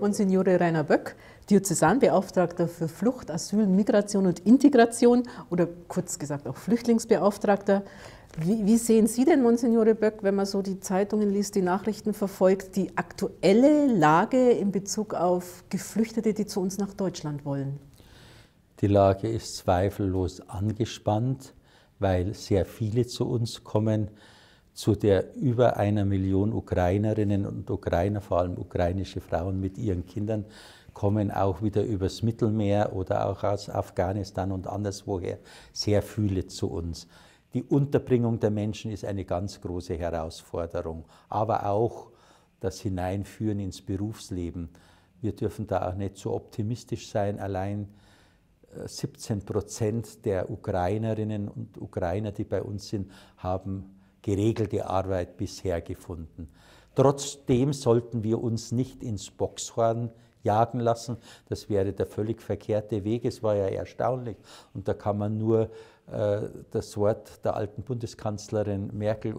Monsignore Rainer Böck, Diözesanbeauftragter für Flucht, Asyl, Migration und Integration oder kurz gesagt auch Flüchtlingsbeauftragter. Wie, wie sehen Sie denn, Monsignore Böck, wenn man so die Zeitungen liest, die Nachrichten verfolgt, die aktuelle Lage in Bezug auf Geflüchtete, die zu uns nach Deutschland wollen? Die Lage ist zweifellos angespannt, weil sehr viele zu uns kommen zu der über einer Million Ukrainerinnen und Ukrainer, vor allem ukrainische Frauen mit ihren Kindern, kommen auch wieder übers Mittelmeer oder auch aus Afghanistan und anderswoher sehr viele zu uns. Die Unterbringung der Menschen ist eine ganz große Herausforderung, aber auch das Hineinführen ins Berufsleben. Wir dürfen da auch nicht so optimistisch sein. Allein 17 äh, Prozent der Ukrainerinnen und Ukrainer, die bei uns sind, haben geregelte Arbeit bisher gefunden. Trotzdem sollten wir uns nicht ins Boxhorn jagen lassen. Das wäre der völlig verkehrte Weg. Es war ja erstaunlich. Und da kann man nur äh, das Wort der alten Bundeskanzlerin Merkel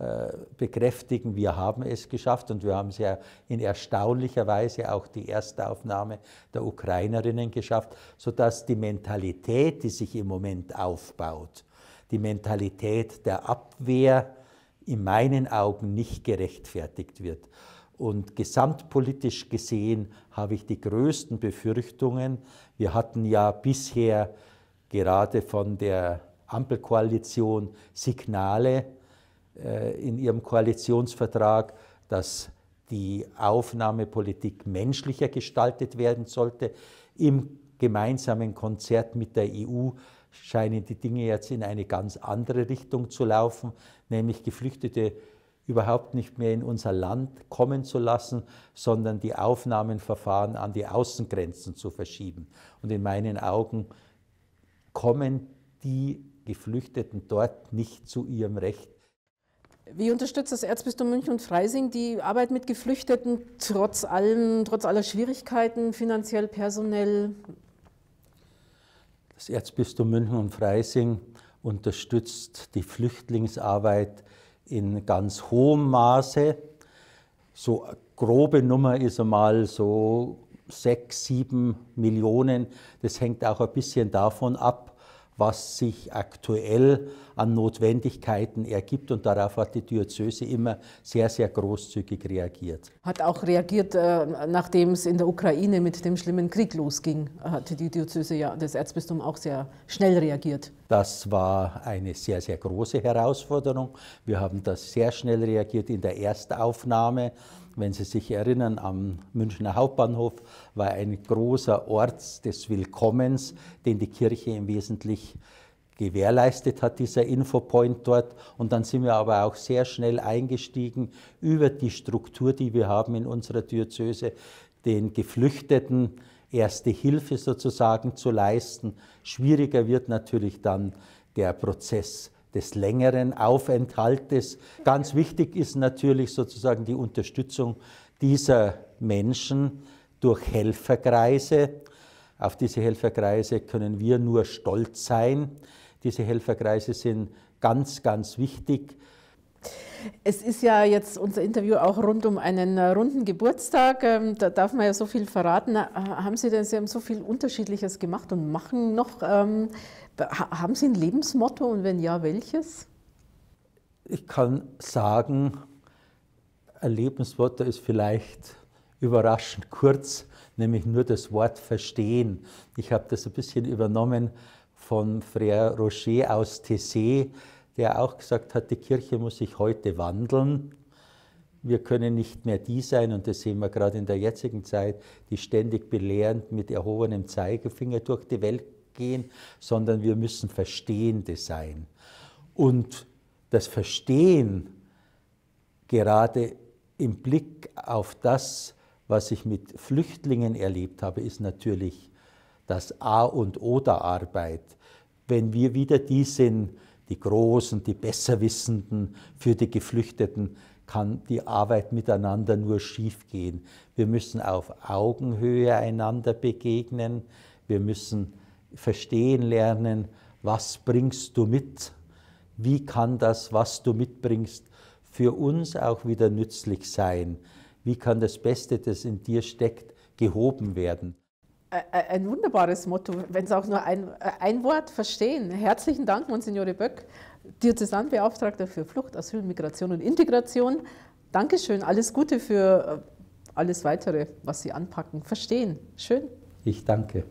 äh, bekräftigen, wir haben es geschafft und wir haben es ja in erstaunlicher Weise auch die Erstaufnahme der Ukrainerinnen geschafft, sodass die Mentalität, die sich im Moment aufbaut, die Mentalität der Abwehr in meinen Augen nicht gerechtfertigt wird. Und gesamtpolitisch gesehen habe ich die größten Befürchtungen. Wir hatten ja bisher gerade von der Ampelkoalition Signale, äh, in ihrem Koalitionsvertrag, dass die Aufnahmepolitik menschlicher gestaltet werden sollte. Im gemeinsamen Konzert mit der EU scheinen die Dinge jetzt in eine ganz andere Richtung zu laufen, nämlich Geflüchtete überhaupt nicht mehr in unser Land kommen zu lassen, sondern die Aufnahmenverfahren an die Außengrenzen zu verschieben. Und in meinen Augen kommen die Geflüchteten dort nicht zu ihrem Recht wie unterstützt das Erzbistum München und Freising die Arbeit mit Geflüchteten trotz allem, trotz aller Schwierigkeiten finanziell, personell? Das Erzbistum München und Freising unterstützt die Flüchtlingsarbeit in ganz hohem Maße. So eine grobe Nummer ist einmal so sechs, sieben Millionen. Das hängt auch ein bisschen davon ab, was sich aktuell an Notwendigkeiten ergibt. Und darauf hat die Diözese immer sehr, sehr großzügig reagiert. Hat auch reagiert, äh, nachdem es in der Ukraine mit dem schlimmen Krieg losging, hat die Diözese ja, das Erzbistum auch sehr schnell reagiert. Das war eine sehr, sehr große Herausforderung. Wir haben das sehr schnell reagiert in der Erstaufnahme. Wenn Sie sich erinnern, am Münchner Hauptbahnhof war ein großer Ort des Willkommens, den die Kirche im Wesentlichen gewährleistet hat, dieser Infopoint dort. Und dann sind wir aber auch sehr schnell eingestiegen über die Struktur, die wir haben in unserer Diözese, den Geflüchteten erste Hilfe sozusagen zu leisten. Schwieriger wird natürlich dann der Prozess des längeren Aufenthaltes. Ganz wichtig ist natürlich sozusagen die Unterstützung dieser Menschen durch Helferkreise. Auf diese Helferkreise können wir nur stolz sein. Diese Helferkreise sind ganz, ganz wichtig es ist ja jetzt unser Interview auch rund um einen äh, runden Geburtstag. Ähm, da darf man ja so viel verraten. Äh, haben Sie denn, Sie haben so viel Unterschiedliches gemacht und machen noch. Ähm, haben Sie ein Lebensmotto und wenn ja, welches? Ich kann sagen, ein Lebensmotto ist vielleicht überraschend kurz, nämlich nur das Wort verstehen. Ich habe das ein bisschen übernommen von Frère Rocher aus Tessé der auch gesagt hat, die Kirche muss sich heute wandeln. Wir können nicht mehr die sein, und das sehen wir gerade in der jetzigen Zeit, die ständig belehrend mit erhobenem Zeigefinger durch die Welt gehen, sondern wir müssen Verstehende sein. Und das Verstehen gerade im Blick auf das, was ich mit Flüchtlingen erlebt habe, ist natürlich das A und O der Arbeit. Wenn wir wieder diesen die Großen, die Besserwissenden, für die Geflüchteten kann die Arbeit miteinander nur schiefgehen. Wir müssen auf Augenhöhe einander begegnen. Wir müssen verstehen lernen, was bringst du mit? Wie kann das, was du mitbringst, für uns auch wieder nützlich sein? Wie kann das Beste, das in dir steckt, gehoben werden? ein wunderbares Motto, wenn es auch nur ein, äh, ein Wort verstehen. Herzlichen Dank, Monsignore Böck, Diözesanbeauftragter für Flucht, Asyl, Migration und Integration. Dankeschön, alles Gute für äh, alles Weitere, was Sie anpacken. Verstehen, schön. Ich danke.